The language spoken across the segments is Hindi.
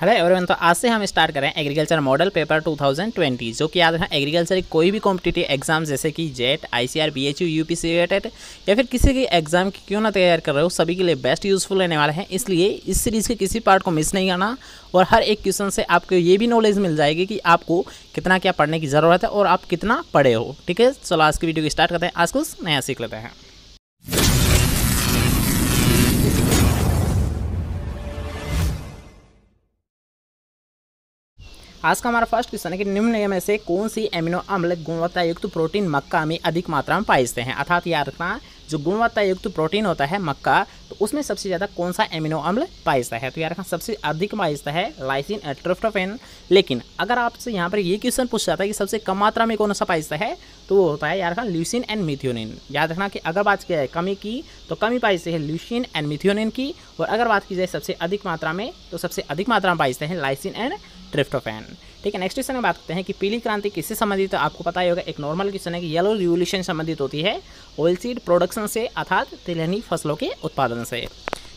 हेलो एवरीवन तो आज से हम स्टार्ट करें एग्रीकल्चर मॉडल पेपर 2020 जो कि याद रखना एग्रीकल्चर कोई भी कॉम्पिटेटिव एग्जाम जैसे कि JET ICAR BHU UPC related या फिर किसी भी एग्जाम की क्यों ना तैयार कर रहे हो सभी के लिए बेस्ट यूजफुल रहने वाला है इसलिए इस सीरीज़ के किसी पार्ट को मिस नहीं करना और हर एक क्वेश्चन से आपको ये भी नॉलेज मिल जाएगी कि आपको कितना क्या पढ़ने की ज़रूरत है और आप कितना पढ़े हो ठीक है चलो आज की वीडियो को स्टार्ट करते हैं आज कुछ नया सीख लेते हैं आज का हमारा फर्स्ट क्वेश्चन है कि निम्न में से कौन सी एमिनो अम्ल गुणवत्ता युक्त प्रोटीन मक्का में अधिक मात्रा में पाए जाते हैं अर्थात याद रखना जो गुणवत्ता युक्त प्रोटीन होता है मक्का तो उसमें सबसे ज़्यादा कौन सा एमिनो अम्ल जाता है तो यार यहाँ सबसे अधिक पाइसता है लाइसिन एट्रोफ्टोफेन लेकिन अगर आपसे यहाँ पर ये क्वेश्चन पूछ जाता है कि सबसे कम मात्रा में कौन सा पाइसता है तो वो होता है यार खान ल्यूसिन एंड मिथ्योनिन याद रखना कि अगर बात की जाए कमी की तो कमी पाइसते है ल्यूसिन एंड मिथ्योनिन की और अगर बात की जाए सबसे अधिक मात्रा में तो सबसे अधिक मात्रा में पाइसते हैं लाइसिन एंड ट्रिफ्टोफेन ठीक है नेक्स्ट क्वेश्चन में बात करते हैं कि पीली क्रांति किससे संबंधित तो आपको पता ही होगा एक नॉर्मल क्वेश्चन है कि येलो रिवोल्यूशन संबंधित होती है सीड प्रोडक्शन से अर्थात तिलहनी फसलों के उत्पादन से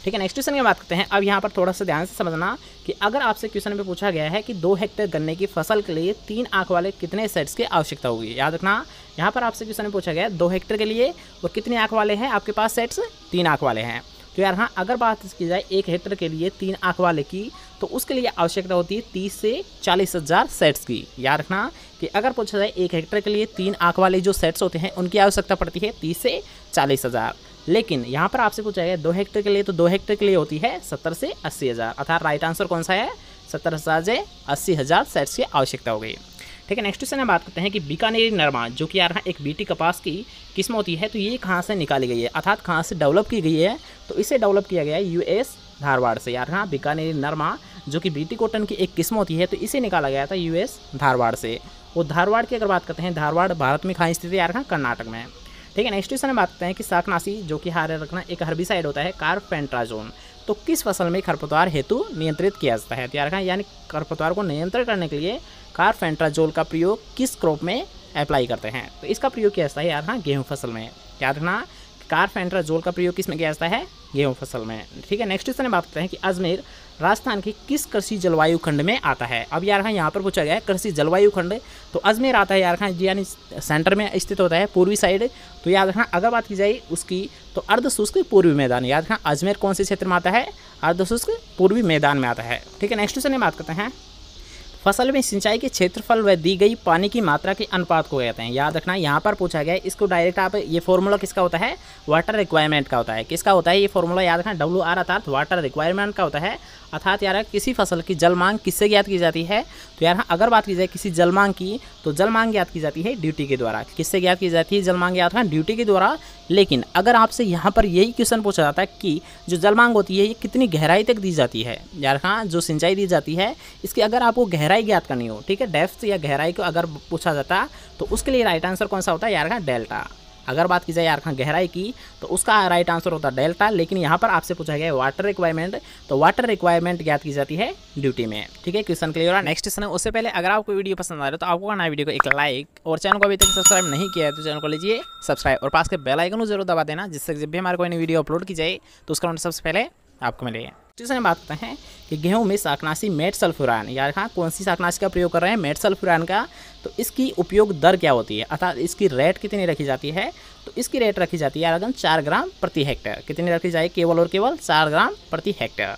ठीक है नेक्स्ट क्वेश्चन की बात करते हैं अब यहाँ पर थोड़ा सा ध्यान से समझना कि अगर आपसे क्वेश्चन में पूछा गया है कि दो हेक्टेयर गन्ने की फसल के लिए तीन आंख वाले कितने सेट्स की आवश्यकता होगी याद रखना यहाँ पर आपसे क्वेश्चन में पूछा गया है दो हेक्टेयर के लिए और कितने आँख वाले हैं आपके पास सेट्स तीन आँख वाले हैं तो यार हाँ अगर बात की जाए एक हेक्टर के लिए तीन आँख वाले की तो उसके लिए आवश्यकता होती है तीस से चालीस हज़ार सेट्स की याद रखना कि अगर पूछा जाए एक हेक्टर के लिए तीन आँख वाले जो सेट्स होते हैं उनकी आवश्यकता पड़ती है तीस से चालीस हज़ार लेकिन यहाँ पर आपसे पूछा गया दो हेक्टर के लिए तो दो हेक्टर के लिए होती है सत्तर से अस्सी हज़ार अर्थात राइट आंसर कौन सा है सत्तर हज़ार से अस्सी हज़ार सेट्स की आवश्यकता हो गई ठीक है नेक्स्ट क्वेश्चन हम बात करते हैं कि बीकानेरी नरमा जो कि यार एक बीटी कपास की किस्म होती है तो ये कहाँ से निकाली गई है अर्थात कहाँ से डेवलप की गई है तो इसे डेवलप किया गया है यूएस धारवाड़ से यार हाँ बीकानेरी नरमा जो कि बीटी कॉटन की एक किस्म होती है तो इसे निकाला गया था यूएस धारवाड़ से और धारवाड़ की अगर बात करते हैं धारवाड़ भारत में खाई स्थिति आ यार कर्नाटक में ठीक है नेक्स्ट क्वेश्चन में बात करते हैं कि साकनाशी जो कि हारे रखना एक हरबी साइड होता है कार्पेंट्राजोन तो किस फसल में खरपतवार हेतु नियंत्रित किया जाता है तैयार यानी खरपतवार को नियंत्रण करने के लिए कार्पेंट्राजोल का प्रयोग किस क्रॉप में अप्लाई करते हैं तो इसका प्रयोग किया जाता है यार रखना गेहूँ फसल में याद रखना कारफेंट्राजोल का प्रयोग किस में किया जाता है गेहूँ फसल में ठीक है नेक्स्ट क्वेश्चन बात करते हैं कि अजमेर राजस्थान के किस कृषि जलवायु खंड में आता है अब यार हाँ यहाँ पर पूछा गया है कृषि जलवायु खंड तो अजमेर आता है यार हाँ यानी सेंटर में स्थित होता है पूर्वी साइड तो याद रखना अगर बात की जाए उसकी तो अर्धशुष्क पूर्वी मैदान याद रखना अजमेर कौन से क्षेत्र में आता है अर्धशुष्क पूर्वी मैदान में आता है ठीक है नेक्स्ट क्वेश्चन बात करते हैं फसल में सिंचाई के क्षेत्रफल व दी गई पानी की मात्रा के अनुपात को कहते हैं याद रखना यहाँ पर पूछा गया इसको डायरेक्ट आप ये फॉर्मूला किसका होता है वाटर रिक्वायरमेंट का होता है किसका होता है ये फॉर्मूला याद रखना डब्ल्यू आर अर्थात वाटर रिक्वायरमेंट का होता है अर्थात यार किसी फसल की जल मांग किससे ज्ञात की जाती है तो यार अगर बात की जाए किसी जल मांग की तो जल मांग ज्ञात की जाती है ड्यूटी के द्वारा किससे ज्ञात की जाती है जल मांग ज्ञात है ड्यूटी के द्वारा लेकिन अगर आपसे यहाँ पर यही क्वेश्चन पूछा जाता है कि जो जल मांग होती है ये कितनी गहराई तक दी जाती है यार हाँ जो सिंचाई दी जाती है इसकी अगर आपको गहराई ज्ञात करनी हो ठीक है डेफ्थ या गहराई को अगर पूछा जाता तो उसके लिए राइट आंसर कौन सा होता है यार हाँ डेल्टा अगर बात की जाए आरखा गहराई की तो उसका राइट आंसर होता है डेल्टा लेकिन यहाँ पर आपसे पूछा गया वाटर रिक्वायरमेंट तो वाटर रिक्वायरमेंट ज्ञात की जाती है ड्यूटी में ठीक है क्वेश्चन क्लियर हो नेक्स्ट क्वेश्चन है उससे पहले अगर आपको वीडियो पसंद आ रहा है तो आपको ना वीडियो को एक लाइक और चैनल को अभी तक सब्सक्राइब नहीं किया है तो चैनल को लीजिए सब्सक्राइब और पास के बेलाइकन को जरूर दबा देना जिससे जब भी हमारे कोई वीडियो अपलोड की जाए तो उसका सबसे पहले आपको मिलेगा तीसरे बात करते हैं कि गेहूं में शाकनाशी मेट सल्फुरान यार हाँ कौन सी शाकनाशी का प्रयोग कर रहे हैं मेट सल्फुरान का तो इसकी उपयोग दर क्या होती है अर्थात इसकी रेट कितनी रखी जाती है तो इसकी रेट रखी जाती है यार चार ग्राम प्रति हेक्टेयर कितनी रखी जाए केवल और केवल चार ग्राम प्रति हेक्टेयर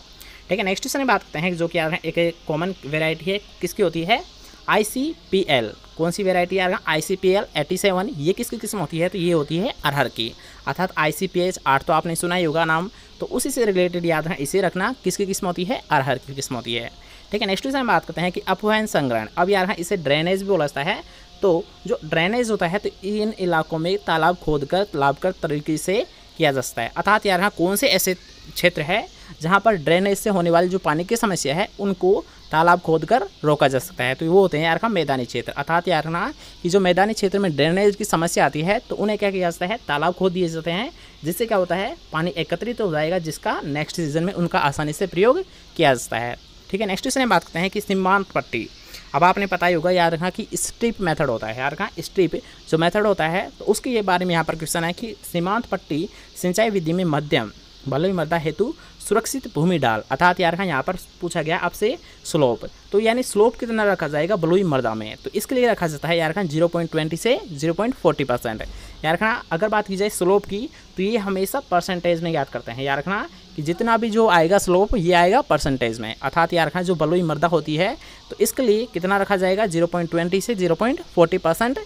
ठीक है नेक्स्ट क्वेश्चन में बात करते हैं जो कि यार एक कॉमन वेराइटी है किसकी होती है आई सी पी एल कौन सी वेराइटी यार I C P L eighty seven ये किसकी किस्म होती है तो ये होती है अरहर की अर्थात आई सी पी एच आठ तो आपने सुना ही होगा नाम तो उसी से रिलेटेड याद है इसे रखना किसकी किस्म होती है अरहर की किस्म होती है ठीक है नेक्स्ट क्वेश्चन हम बात करते हैं कि अपवहन संग्रहण अब यार इसे ड्रेनेज भी बोला जाता है तो जो ड्रेनेज होता है तो इन इलाकों में तालाब खोद कर तालाब कर तरीके से किया जा सकता है अर्थात यार कौन से ऐसे क्षेत्र है जहाँ पर ड्रेनेज से होने वाली जो पानी की समस्या है उनको तालाब खोद कर रोका जा सकता है तो वो होते हैं यार का मैदानी क्षेत्र अर्थात यार ना कि जो मैदानी क्षेत्र में ड्रेनेज की समस्या आती है तो उन्हें क्या किया जाता है तालाब खोद दिए जाते हैं जिससे क्या होता है पानी एकत्रित तो हो जाएगा जिसका नेक्स्ट सीजन में उनका आसानी से प्रयोग किया जाता है ठीक है नेक्स्ट इसमें बात करते हैं कि सीमांत पट्टी अब आपने पता ही होगा यार रखा कि स्ट्रिप मेथड होता है यार कहाँ स्ट्रिप जो मेथड होता है तो उसके ये बारे में यहाँ पर क्वेश्चन है कि सीमांत पट्टी सिंचाई विधि में मध्यम बल्लवी मृदा हेतु सुरक्षित भूमि डाल अर्थात यार यहाँ पर पूछा गया आपसे स्लोप तो यानी स्लोप कितना रखा जाएगा बलुई मृदा में तो इसके लिए रखा जाता है यार खान जीरो पॉइंट ट्वेंटी से जीरो पॉइंट फोर्टी परसेंट यार खाना अगर बात की जाए स्लोप की तो ये हमेशा परसेंटेज में याद करते हैं यार खाना कि जितना भी जो आएगा स्लोप ये आएगा परसेंटेज में अर्थात यार खाना जो बलुई मृदा होती है तो इसके लिए कितना रखा जाएगा जीरो पॉइंट ट्वेंटी से zero point forty percent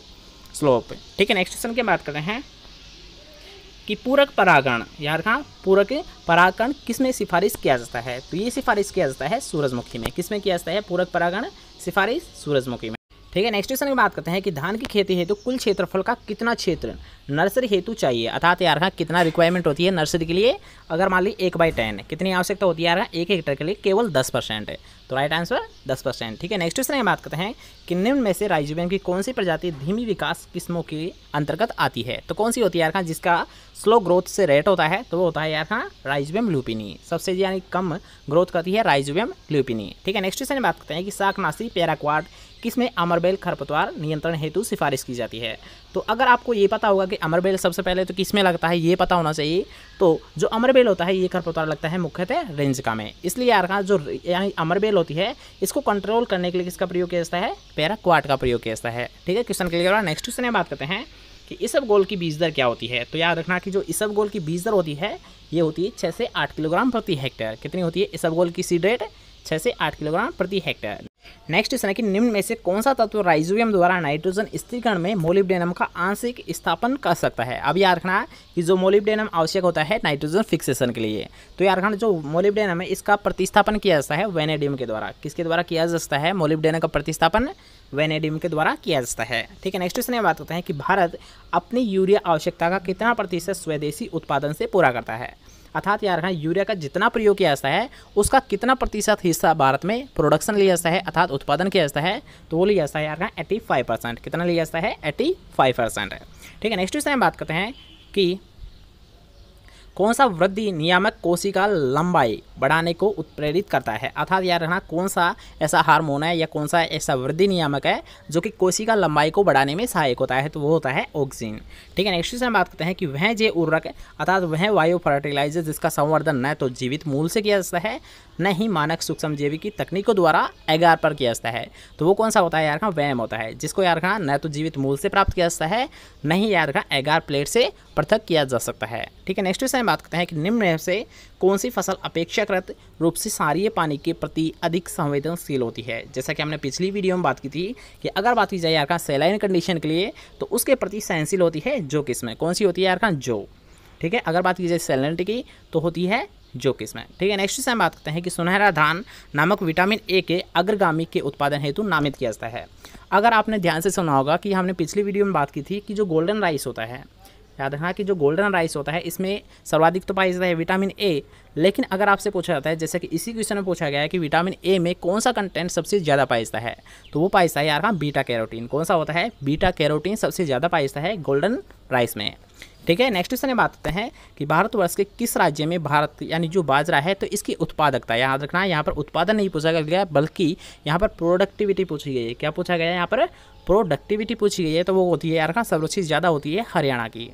slope ठीक है नेक्स्ट क्वेश्चन की बात कर रहे हैं कि पूरक परागण याद रखा पूरक परागण किस में सिफारिश किया जाता है तो ये सिफारिश किया जाता है सूरजमुखी में किस में किया जाता है पूरक परागण सिफारिश सूरजमुखी में ठीक है नेक्स्ट क्वेश्चन की बात करते हैं कि धान की खेती हेतु तो कुल क्षेत्रफल का कितना क्षेत्र नर्सरी हेतु चाहिए अर्थात यार का कितना रिक्वायरमेंट होती है नर्सरी के लिए अगर मान ली एक बाई टेन कितनी आवश्यकता होती है यार एक हेक्टर के लिए केवल दस परसेंट है तो राइट आंसर दस परसेंट ठीक है नेक्स्ट क्वेश्चन की बात करते हैं कि निम्न में से राइजोबियम की कौन सी प्रजाति धीमी विकास किस्मों के अंतर्गत आती है तो कौन सी होती है यार खान जिसका स्लो ग्रोथ से रेट होता है तो वो होता है यार खान राइजोबियम लूपिनी सबसे यानी कम ग्रोथ करती है राइजोबियम ल्यूपिनी ठीक है नेक्स्ट क्वेश्चन बात करते हैं कि शाकनाशी पैराक्वाड किसमें अमरबेल खरपतवार नियंत्रण हेतु सिफारिश की जाती है तो अगर आपको ये पता होगा कि अमरबेल सबसे पहले तो किस में लगता है ये पता होना चाहिए तो जो अमरबेल होता है ये खरपतवार लगता है मुख्यतः रेंजका में इसलिए यार जो यानी अमरबेल होती है इसको कंट्रोल करने के लिए किसका प्रयोग किया जाता है पैराक्वाट का प्रयोग किया जाता है ठीक है क्वेश्चन क्लियर लिए नेक्स्ट क्वेश्चन बात करते हैं कि इसब गोल की बीज दर क्या होती है तो याद रखना कि जो इसब गोल की बीज दर होती है ये होती है छः से आठ किलोग्राम प्रति हेक्टेयर कितनी होती है इसब गोल की सीड रेट छः से आठ किलोग्राम प्रति हेक्टेयर नेक्स्ट क्वेश्चन है कि निम्न में से कौन सा तत्व राइजोबियम द्वारा नाइट्रोजन स्थिरीकरण में मोलिब्डेनम का आंशिक स्थापन कर सकता है अब याद रखना कि जो मोलिब्डेनम आवश्यक होता है नाइट्रोजन फिक्सेशन के लिए तो याद रखना जो मोलिब्डेनम है इसका प्रतिस्थापन किया जाता है वेनेडियम के द्वारा किसके द्वारा किया जाता है मोलिब्डेनम का प्रतिस्थापन वेनेडियम के द्वारा किया जाता है ठीक है नेक्स्ट क्वेश्चन ये बात होता है कि भारत अपनी यूरिया आवश्यकता का कितना प्रतिशत स्वदेशी उत्पादन से पूरा करता है अर्थात याद रखना यूरिया का जितना प्रयोग किया जाता है उसका कितना प्रतिशत हिस्सा भारत में प्रोडक्शन लिया जाता है अर्थात उत्पादन किया जाता है तो वो लिया जाता है यार एट्टी फाइव परसेंट कितना लिया जाता है एट्टी फाइव परसेंट ठीक है नेक्स्ट हम बात करते हैं कि कौन सा वृद्धि नियामक कोशिका लंबाई बढ़ाने को उत्प्रेरित करता है अर्थात याद रखना कौन सा ऐसा हार्मोन है या कौन सा ऐसा वृद्धि नियामक है जो कि कोशिका लंबाई को बढ़ाने में सहायक होता है तो वो होता है ऑक्सीजन ठीक है नेक्स्ट क्वेश्चन बात करते हैं कि वह जे उर्वरक अर्थात वह वायु फर्टिलाइजर जिसका संवर्धन न तो जीवित मूल से किया जाता है न ही मानक सूक्ष्म जीवी की तकनीकों द्वारा एगार पर किया जाता है तो वो कौन सा होता है यार रखना वैम होता है जिसको याद रखना न तो जीवित मूल से प्राप्त किया जाता है न ही याद रखना एगार प्लेट से पृथक किया जा सकता है ठीक है नेक्स्ट क्वेश्चन में बात करते हैं कि निम्न से कौन सी फसल अपेक्षाकृत रूप से सारी पानी के प्रति अधिक संवेदनशील होती है जैसा कि हमने पिछली वीडियो में बात की थी कि अगर बात की जाए यार सेलाइन कंडीशन के लिए तो उसके प्रति सहनशील होती है जो किस्में कौन सी होती है यार जो ठीक है अगर बात की जाए सेलिनिटी की तो होती है जो किस्में ठीक है नेक्स्ट से हम बात करते हैं कि सुनहरा धान नामक विटामिन ए के अग्रगामी के उत्पादन हेतु नामित किया जाता है अगर आपने ध्यान से सुना होगा कि हमने पिछली वीडियो में बात की थी कि जो गोल्डन राइस होता है याद रखना कि जो गोल्डन राइस होता है इसमें सर्वाधिक तो पाया जाता है विटामिन ए लेकिन अगर आपसे पूछा जाता है जैसे कि इसी क्वेश्चन में पूछा गया है कि विटामिन ए में कौन सा कंटेंट सबसे ज़्यादा पाया जाता है तो वो पाया जाता है यार का बीटा कैरोटीन कौन सा होता है बीटा कैरोटीन सबसे ज़्यादा पाया जाता है गोल्डन राइस में ठीक है नेक्स्ट क्वेश्चन में बात करते हैं कि भारतवर्ष के किस राज्य में भारत यानी जो बाजरा है तो इसकी उत्पादकता याद रखना यहाँ पर उत्पादन नहीं पूछा गया बल्कि यहाँ पर प्रोडक्टिविटी पूछी गई है क्या पूछा गया है यहाँ पर प्रोडक्टिविटी पूछी गई है तो वो होती है यार का हाँ, ज़्यादा होती है हरियाणा की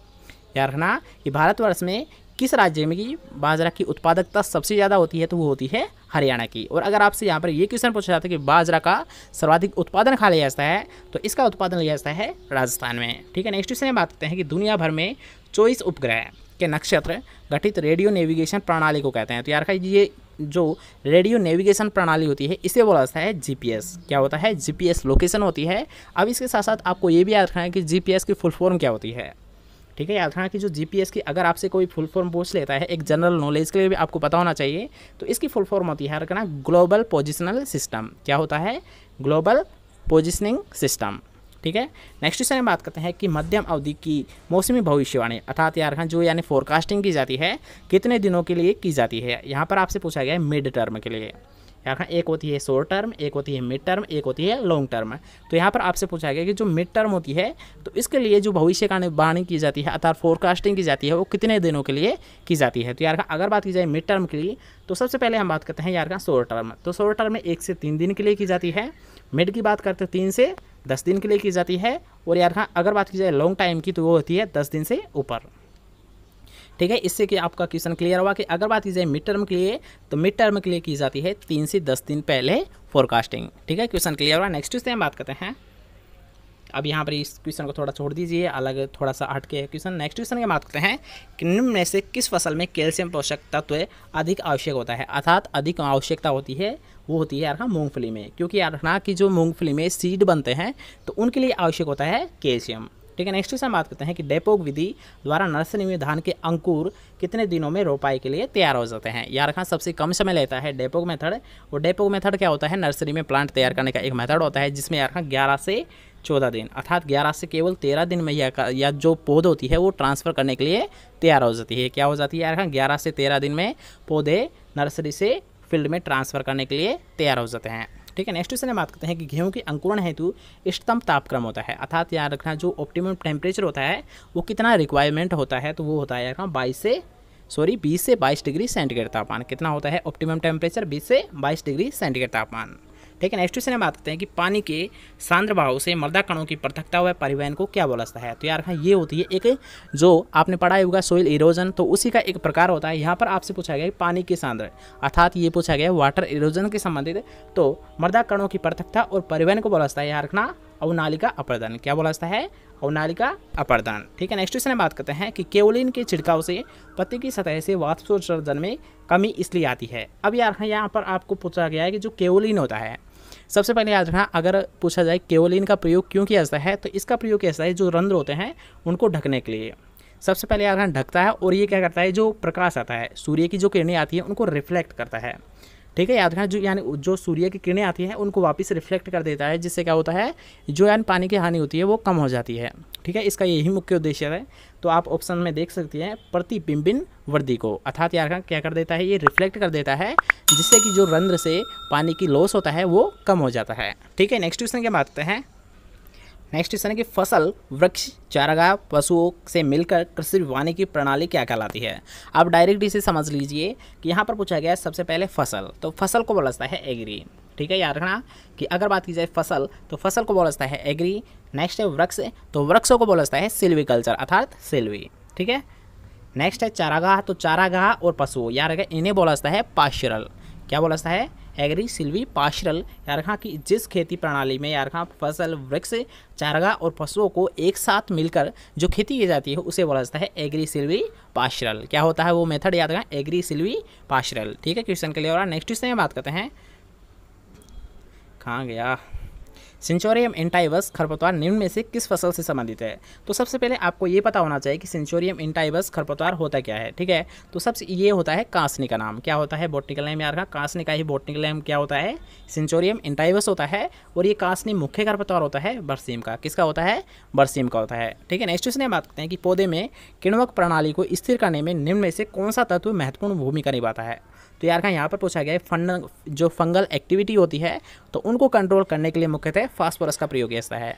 याद रखना कि भारतवर्ष में किस राज्य में की बाजरा की उत्पादकता सबसे ज़्यादा होती है तो वो होती है हरियाणा की और अगर आपसे यहाँ पर ये क्वेश्चन पूछा जाता है कि बाजरा का सर्वाधिक उत्पादन खा लिया जाता है तो इसका उत्पादन लिया जाता है राजस्थान में ठीक है नेक्स्ट क्वेश्चन में बात करते हैं कि दुनिया भर में चौबीस उपग्रह के नक्षत्र गठित रेडियो नेविगेशन प्रणाली को कहते हैं तो यार का ये जो रेडियो नेविगेशन प्रणाली होती है इसे बोला जाता है जीपीएस क्या होता है जीपीएस लोकेशन होती है अब इसके साथ साथ आपको ये भी याद रखना है कि जीपीएस की फुल फॉर्म क्या होती है ठीक है याद रखना कि जो जी की अगर आपसे कोई फुल फॉर्म पूछ लेता है एक जनरल नॉलेज के लिए भी आपको पता होना चाहिए तो इसकी फुल फॉर्म होती है याद रखना ग्लोबल पोजिशनल सिस्टम क्या होता है ग्लोबल पोजिशनिंग सिस्टम ठीक है नेक्स्ट क्वेश्चन में बात करते हैं कि मध्यम अवधि की मौसमी भविष्यवाणी अर्थात यार जो यानी फोरकास्टिंग की जाती है कितने दिनों के लिए की जाती है यहाँ पर आपसे पूछा गया है मिड टर्म के लिए यहाँ एक होती है शॉर्ट टर्म एक होती है मिड टर्म एक होती है लॉन्ग टर्म तो यहाँ पर आपसे पूछा गया कि जो मिड टर्म होती है तो इसके लिए जो भविष्य का निर्वाणी की जाती है अर्थात फोरकास्टिंग की जाती है वो कितने दिनों के लिए की जाती है तो यार अगर बात की जाए मिड टर्म के लिए तो सबसे पहले हम बात करते हैं यार का शॉर्ट टर्म तो शॉर्ट टर्म में एक से तीन दिन के लिए की जाती है मिड की बात करते हैं तीन से दस दिन के लिए की जाती है और यार अगर बात की जाए लॉन्ग टाइम की तो वो होती है दस दिन से ऊपर ठीक है इससे कि आपका क्वेश्चन क्लियर हुआ कि अगर बात की जाए मिड टर्म के लिए तो मिड टर्म के लिए की जाती है तीन से दस दिन पहले फोरकास्टिंग ठीक है क्वेश्चन क्लियर हुआ नेक्स्ट क्वेश्चन हम बात करते हैं अब यहाँ पर इस क्वेश्चन को थोड़ा छोड़ दीजिए अलग थोड़ा सा हटके क्वेश्चन नेक्स्ट क्वेश्चन की बात करते हैं कि निम्न में से किस फसल में कैल्शियम पोषक तत्व अधिक आवश्यक होता है अर्थात अधिक आवश्यकता होती है वो होती है यार हाँ मूँगफली में क्योंकि यार हाँ की जो मूँगफली में सीड बनते हैं तो उनके लिए आवश्यक होता है कैल्शियम ठीक है नेक्स्ट क्वेश्चन बात करते हैं कि डेपोग विधि द्वारा नर्सरी में धान के अंकुर कितने दिनों में रोपाई के लिए तैयार हो जाते हैं यार खान सबसे कम समय लेता है डेपोग मेथड और डेपोग मेथड क्या होता है नर्सरी में प्लांट तैयार करने का एक मेथड होता है जिसमें यार खान ग्यारह से चौदह दिन अर्थात ग्यारह से केवल तेरह दिन में या, या जो पौध होती है वो ट्रांसफ़र करने के लिए तैयार हो जाती है क्या हो जाती है यार खान ग्यारह से तेरह दिन में पौधे नर्सरी से फील्ड में ट्रांसफ़र करने के लिए तैयार हो जाते हैं ठीक है नेक्स्ट क्वेश्चन बात करते हैं कि गेहूं के अंकुरण हेतु इष्टतम तापक्रम होता है अर्थात याद रखना जो ऑप्टिमम टेम्परेचर होता है वो कितना रिक्वायरमेंट होता है तो वो होता है यार बाईस से सॉरी 20 से 22 डिग्री सेंटीग्रेड तापमान कितना होता है ऑप्टिमम टेम्परेचर 20 से 22 डिग्री सेंटीग्रेड तापमान ठीक है नेक्स्ट क्वेश्चन हम बात करते हैं कि पानी के सांद्र भाव से मृदा कणों की पृथकता हुआ परिवहन को क्या बोला जाता है तो यार हाँ ये होती है एक जो आपने पढ़ा होगा सोइल इरोजन तो उसी का एक प्रकार होता है यहाँ पर आपसे पूछा गया पानी के सांद्र अर्थात ये पूछा गया वाटर इरोजन के संबंधित तो मृदा कणों की पृथकता और परिवहन को बोला जाता है यहाँ रखना नालिका अपर्दन क्या बोला जाता है अवनालिका अपरदान ठीक है नेक्स्ट क्वेश्चन में बात करते हैं कि केवलिन के छिड़काव से पति की सतह से वाष्पोत्सर्जन में कमी इसलिए आती है अब यार हाँ, यहाँ पर आपको पूछा गया है कि जो केवलिन होता है सबसे पहले याद रखना अगर पूछा जाए केवलिन का प्रयोग क्यों किया जाता है तो इसका प्रयोग किया जाता है जो रंध्र होते हैं उनको ढकने के लिए सबसे पहले याद रखना ढकता है और ये क्या करता है जो प्रकाश आता है सूर्य की जो किरणें आती हैं उनको रिफ्लेक्ट करता है ठीक है याद रखना जो यानी जो सूर्य की किरणें आती हैं उनको वापस रिफ्लेक्ट कर देता है जिससे क्या होता है जो यानी पानी की हानि होती है वो कम हो जाती है ठीक है इसका यही मुख्य उद्देश्य है तो आप ऑप्शन में देख सकती हैं प्रतिबिंबिन वर्दी को अर्थात याद रखना क्या कर देता है ये रिफ्लेक्ट कर देता है जिससे कि जो रंध्र से पानी की लॉस होता है वो कम हो जाता है ठीक है नेक्स्ट क्वेश्चन क्या करते हैं नेक्स्ट क्वेश्चन है कि फसल वृक्ष चारागाह पशुओं से मिलकर कृषि वाने की प्रणाली क्या कहलाती है आप डायरेक्ट इसे समझ लीजिए कि यहाँ पर पूछा गया है सबसे पहले फसल तो फसल को बोलता है एग्री ठीक है याद रखना कि अगर बात की जाए फसल तो फसल को बोलता है एग्री नेक्स्ट है वृक्ष तो वृक्षों को बोलता है सिल्वी कल्चर अर्थात सिल्वी ठीक है नेक्स्ट है चारागाह तो चारागाह और पशु याद रखें इन्हें बोलता है पाश्चरल क्या बोलता है एग्री सिल्वी पाशरल यारखा की जिस खेती प्रणाली में यारखा फसल वृक्ष चारगा और पशुओं को एक साथ मिलकर जो खेती की जाती है उसे बोला जाता है एग्री सिल्वी पाशरल क्या होता है वो मेथड याद रखा एग्री सिल्वी पाशरल ठीक है क्वेश्चन के लिए और नेक्स्ट क्वेश्चन में बात करते हैं कहाँ गया सेंचोरियम इंटाइबस खरपतवार निम्न में से किस फसल से संबंधित है तो सबसे पहले आपको ये पता होना चाहिए कि सेंचोरियम इंटाइबस खरपतवार होता क्या है ठीक है तो सबसे ये होता है कांसनी का नाम क्या होता है बोटनिकल नेम यार का कांसनी का ही बोटनिकल नेम क्या होता है सेंचोरियम इंटाइबस होता है और ये कांसनी मुख्य खरपतवार होता है बरसीम का किसका होता है बरसीम का होता है ठीक है नेक्स्ट क्वेश्चन बात करते हैं कि पौधे में किण्वक प्रणाली को स्थिर करने में निम्न में से कौन सा तत्व महत्वपूर्ण भूमिका निभाता है तो यार का यहाँ पर पूछा गया है फंड जो फंगल एक्टिविटी होती है तो उनको कंट्रोल करने के लिए मुख्यतः फास्फोरस का प्रयोग किया है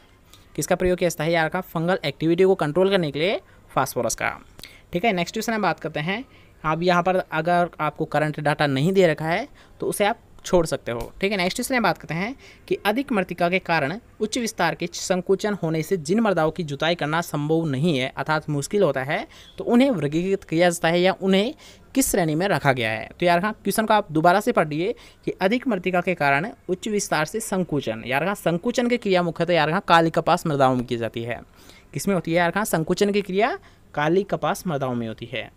किसका प्रयोग किया है यार का फंगल एक्टिविटी को कंट्रोल करने के लिए फास्फोरस का ठीक है नेक्स्ट क्वेश्चन हम बात करते हैं आप यहाँ पर अगर आपको करंट डाटा नहीं दे रखा है तो उसे आप छोड़ सकते हो ठीक है नेक्स्ट क्वेश्चन हम बात करते हैं कि अधिक मृतिका के कारण उच्च विस्तार के संकुचन होने से जिन मर्दाओं की जुताई करना संभव नहीं है अर्थात मुश्किल होता है तो उन्हें वर्गीकृत किया जाता है या उन्हें किस श्रेणी में रखा गया है तो यार हाँ क्वेश्चन को आप दोबारा से पढ़िए कि अधिक मृतिका के कारण उच्च विस्तार से संकुचन यार हाँ संकुचन की क्रिया मुख्यतः यार हाँ काली कपास मृदाओं में की जाती है किसमें होती है यार हाँ संकुचन की क्रिया काली कपास मृदाओं में होती है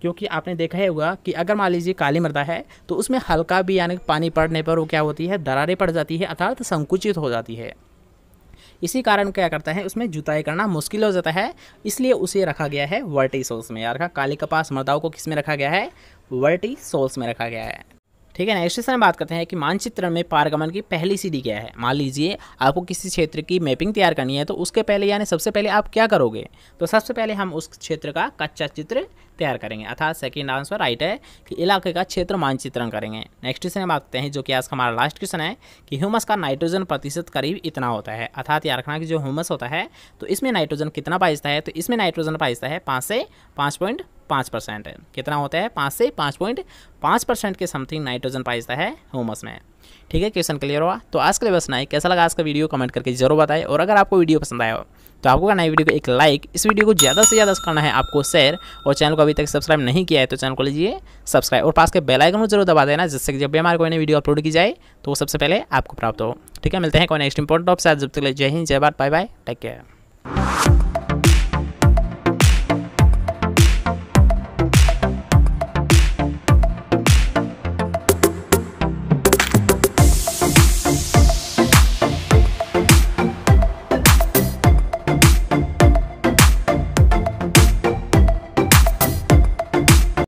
क्योंकि आपने देखा ही होगा कि अगर मान लीजिए काली मृदा है तो उसमें हल्का भी यानी पानी पड़ने पर वो क्या होती है दरारें पड़ जाती है अर्थात संकुचित हो जाती है इसी कारण क्या करता है उसमें जुताई करना मुश्किल हो जाता है इसलिए उसे रखा गया है वर्टी सोल्स में यार काली कपास मर्दाओं को किस में रखा गया है वर्टी सोल्स में रखा गया है ठीक है नेक्स्ट क्वेश्चन बात करते हैं कि मानचित्र में पारगमन की पहली सीढ़ी क्या है मान लीजिए आपको किसी क्षेत्र की मैपिंग तैयार करनी है तो उसके पहले यानी सबसे पहले आप क्या करोगे तो सबसे पहले हम उस क्षेत्र का कच्चा चित्र तैयार करेंगे अर्थात सेकेंड आंसर राइट है कि इलाके का क्षेत्र मानचित्रण करेंगे नेक्स्ट क्वेश्चन बात करते हैं जो कि आज का हमारा लास्ट क्वेश्चन है कि ह्यूमस का नाइट्रोजन प्रतिशत करीब इतना होता है अर्थात याद रखना कि जो ह्यूमस होता है तो इसमें नाइट्रोजन कितना पाइजता है तो इसमें नाइट्रोजन पाइजता है पाँच से पाँच पॉइंट पाँच परसेंट है कितना होता है पाँच से पाँच पॉइंट पाँच परसेंट के समथिंग नाइट्रोजन पाइजता है होमस में ठीक है क्वेश्चन क्लियर हुआ तो आज के लिए बस नाई कैसा लगा आज का वीडियो कमेंट करके जरूर बताएं और अगर आपको वीडियो पसंद आया हो तो आपको करना है वीडियो को एक लाइक इस वीडियो को ज़्यादा से ज़्यादा करना है आपको शेयर और चैनल को अभी तक सब्सक्राइब नहीं किया है तो चैनल को लीजिए सब्सक्राइब और पास के बेल आइकन को जरूर दबा देना जिससे कि जब भी हमारे कोई नई वीडियो अपलोड की जाए तो वो सबसे पहले आपको प्राप्त हो ठीक है मिलते हैं कोई नेक्स्ट इंपॉर्टेंट टॉप से जब तक जय हिंद जय Bharat bye bye take care